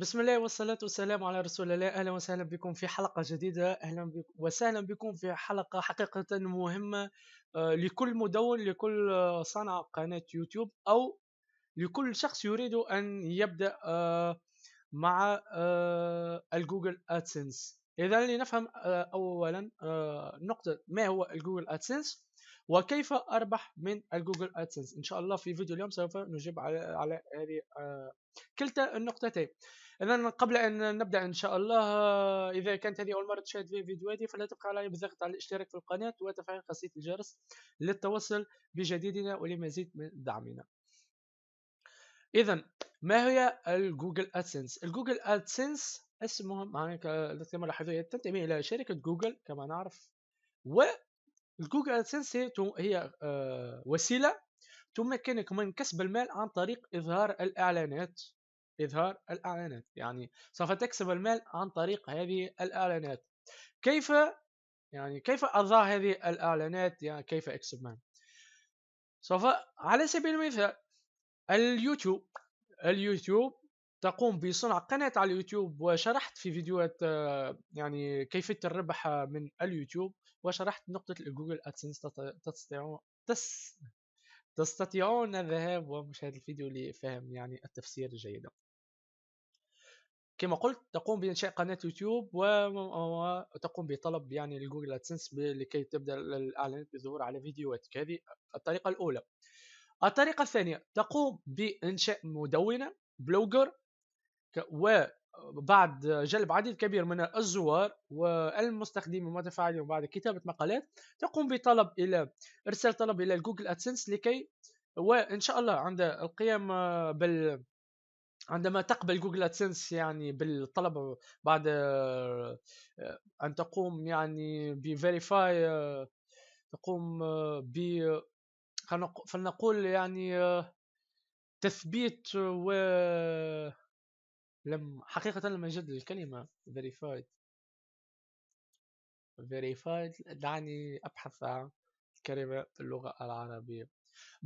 بسم الله والصلاة والسلام على رسول الله أهلا وسهلا بكم في حلقة جديدة أهلا وسهلا بكم في حلقة حقيقة مهمة آه، لكل مدون لكل آه، صانع قناة يوتيوب أو لكل شخص يريد أن يبدأ آه، مع الجوجل أدسنس إذا لنفهم أولا نقطة ما هو الجوجل أدسنس وكيف أربح من الجوجل أدسنس إن شاء الله في فيديو اليوم سوف نجيب على على هذه كلتا النقطتين اذا قبل ان نبدا ان شاء الله اذا كانت هذه اول مره تشاهد فيديو فيديوهاتي فلا تبقى علي بالضغط على الاشتراك في القناه وتفعيل خاصيه الجرس للتوصل بجديدنا ولمزيد من دعمنا اذا ما هي الجوجل ادسنس الجوجل ادسنس اسمها يعني كما لاحظوا تنتمي الى شركه جوجل كما نعرف و الجوجل ادسنس هي آه، وسيله تمكنك من كسب المال عن طريق اظهار الاعلانات إظهار الإعلانات يعني سوف تكسب المال عن طريق هذه الإعلانات كيف يعني كيف أضع هذه الإعلانات يعني كيف أكسب مال سوف على سبيل المثال اليوتيوب اليوتيوب تقوم بصنع قناة على اليوتيوب وشرحت في فيديوهات يعني كيفية الربح من اليوتيوب وشرحت نقطة الجوجل أدسنس تستطيعون تس تستطيعون الذهاب ومشاهدة الفيديو لفهم يعني التفسير جيدا كما قلت تقوم بانشاء قناه يوتيوب وتقوم بطلب يعني لجوجل ادسنس لكي تبدا الاعلانات بالظهور على فيديوهاتك هذه الطريقه الاولى الطريقه الثانيه تقوم بانشاء مدونه بلوجر وبعد جلب عدد كبير من الزوار والمستخدمين المتفاعلين وبعد كتابه مقالات تقوم بطلب الى ارسال طلب الى جوجل ادسنس لكي وان شاء الله عند القيام بال عندما تقبل جوجل ادسنس يعني بالطلب بعد آه، ان تقوم يعني بفيريفاي آه، تقوم آه، ب فلنقول يعني تثبيت و لم حقيقة لم أجد الكلمة verified verified دعني أبحث عن الكلمة في اللغة العربية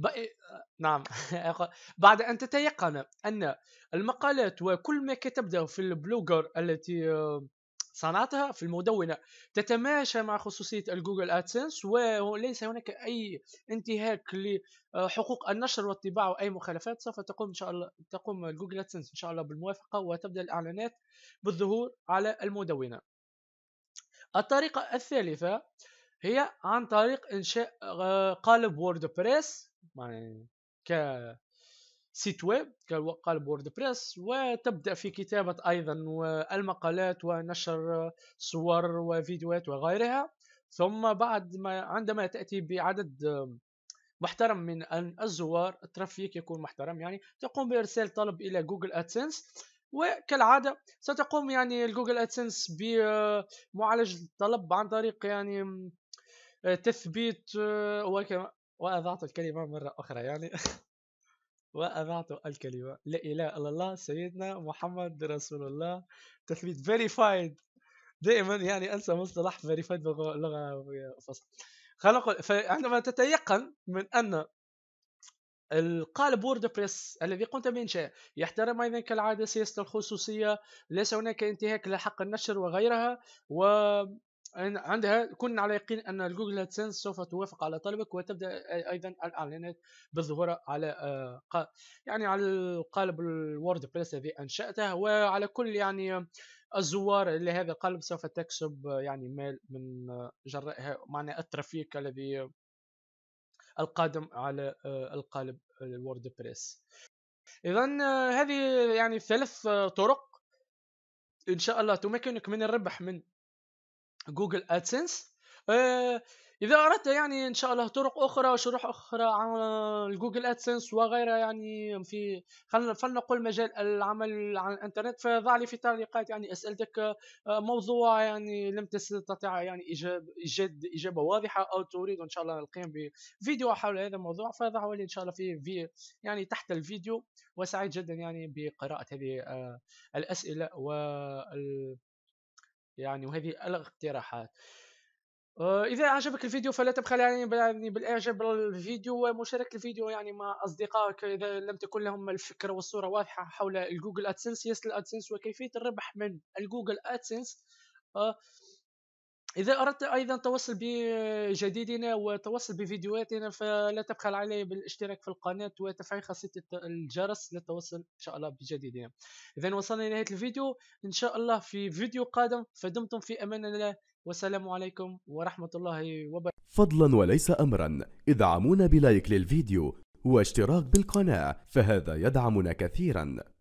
إيه، آه، نعم بعد أن تتيقن أن المقالات وكل ما كتبته في البلوجر التي آه، صنعتها في المدونة تتماشى مع خصوصية الجوجل أدسنس وليس هناك أي انتهاك لحقوق النشر والطباعة وأي مخالفات سوف تقوم إن شاء الله تقوم جوجل أدسنس إن شاء الله بالموافقة وتبدأ الإعلانات بالظهور على المدونة الطريقة الثالثة هي عن طريق انشاء آه، قالب ووردبريس يعني ك سيت ويب كقالب ووردبريس وتبدا في كتابه ايضا المقالات ونشر صور وفيديوهات وغيرها ثم بعد ما عندما تاتي بعدد آه، محترم من الزوار الترافيك يكون محترم يعني تقوم بارسال طلب الى جوجل ادسنس وكالعاده ستقوم يعني الجوجل ادسنس بمعالجه الطلب عن طريق يعني آه، تثبيت آه، وأضعت الكلمة مرة أخرى يعني وأضعت الكلمة لا إله إلا الله سيدنا محمد رسول الله تثبيت فيريفايد دائما يعني أنسى مصطلح فيريفايد بلغة فصل خلينا نقول فعندما تتيقن من أن القالب ووردبريس الذي قمت بإنشائه يحترم أيضا كالعادة سياسة الخصوصية ليس هناك انتهاك لحق النشر وغيرها و عندها كن على يقين ان جوجل ادسنس سوف توافق على طلبك وتبدا ايضا الاعلانات بالظهور على آه، يعني على القالب الوورد بريس الذي انشاته وعلى كل يعني الزوار لهذا القالب سوف تكسب آه، يعني مال من آه، جراء معنى الترافيك الذي القادم على القالب الوورد بريس اذا هذه يعني ثلاث طرق ان شاء الله تمكنك من الربح من جوجل ادسنس آه، اذا اردت يعني ان شاء الله طرق اخرى وشروح اخرى عن جوجل ادسنس وغيرها يعني في فلنقل مجال العمل عن الانترنت فضع لي في التعليقات يعني اسئلتك آه، موضوع يعني لم تستطع يعني إجاب ايجاد اجابه واضحه او تريد ان شاء الله القيام بفيديو حول هذا الموضوع فضعه لي ان شاء الله في, في يعني تحت الفيديو وسعيد جدا يعني بقراءه هذه آه، الاسئله وال يعني وهذه الاقتراحات آه، إذا عجبك الفيديو فلا تبخل يعني بالإعجاب بالفيديو ومشاركة الفيديو يعني مع أصدقائك إذا لم تكن لهم الفكرة والصورة واضحة حول الجوجل أدسنس يصل الأدسنس وكيفية الربح من الجوجل أدسنس آه، إذا أردت أيضا التواصل بجديدنا وتوصل بفيديوهاتنا فلا تبخل علي بالاشتراك في القناة وتفعيل خاصية الجرس للتواصل إن شاء الله بجديدنا إذا وصلنا لنهاية الفيديو إن شاء الله في فيديو قادم فدمتم في أمان الله والسلام عليكم ورحمة الله وبركاته فضلا وليس أمرا ادعمونا بلايك للفيديو واشتراك بالقناة فهذا يدعمنا كثيرا